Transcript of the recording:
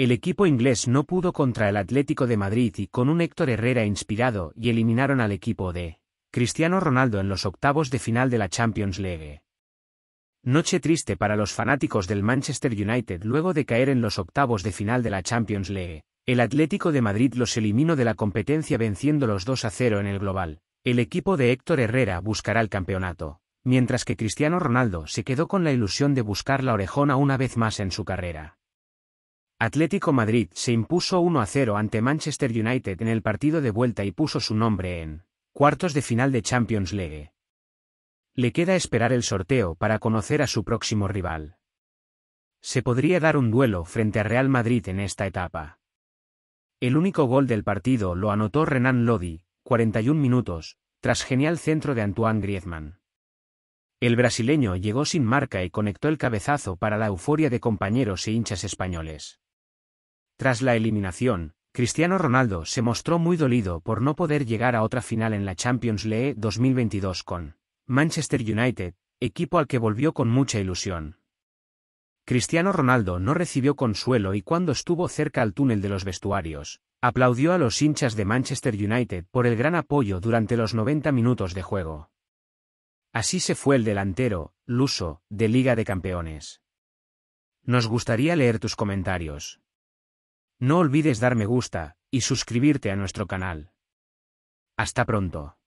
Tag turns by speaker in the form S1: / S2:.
S1: El equipo inglés no pudo contra el Atlético de Madrid y con un Héctor Herrera inspirado y eliminaron al equipo de Cristiano Ronaldo en los octavos de final de la Champions League. Noche triste para los fanáticos del Manchester United luego de caer en los octavos de final de la Champions League. El Atlético de Madrid los eliminó de la competencia venciendo los 2 a 0 en el global. El equipo de Héctor Herrera buscará el campeonato, mientras que Cristiano Ronaldo se quedó con la ilusión de buscar la orejona una vez más en su carrera. Atlético Madrid se impuso 1 a 0 ante Manchester United en el partido de vuelta y puso su nombre en cuartos de final de Champions League. Le queda esperar el sorteo para conocer a su próximo rival. Se podría dar un duelo frente a Real Madrid en esta etapa. El único gol del partido lo anotó Renan Lodi, 41 minutos, tras genial centro de Antoine Griezmann. El brasileño llegó sin marca y conectó el cabezazo para la euforia de compañeros e hinchas españoles. Tras la eliminación, Cristiano Ronaldo se mostró muy dolido por no poder llegar a otra final en la Champions League 2022 con Manchester United, equipo al que volvió con mucha ilusión. Cristiano Ronaldo no recibió consuelo y cuando estuvo cerca al túnel de los vestuarios, aplaudió a los hinchas de Manchester United por el gran apoyo durante los 90 minutos de juego. Así se fue el delantero, Luso, de Liga de Campeones. Nos gustaría leer tus comentarios. No olvides dar me gusta y suscribirte a nuestro canal. Hasta pronto.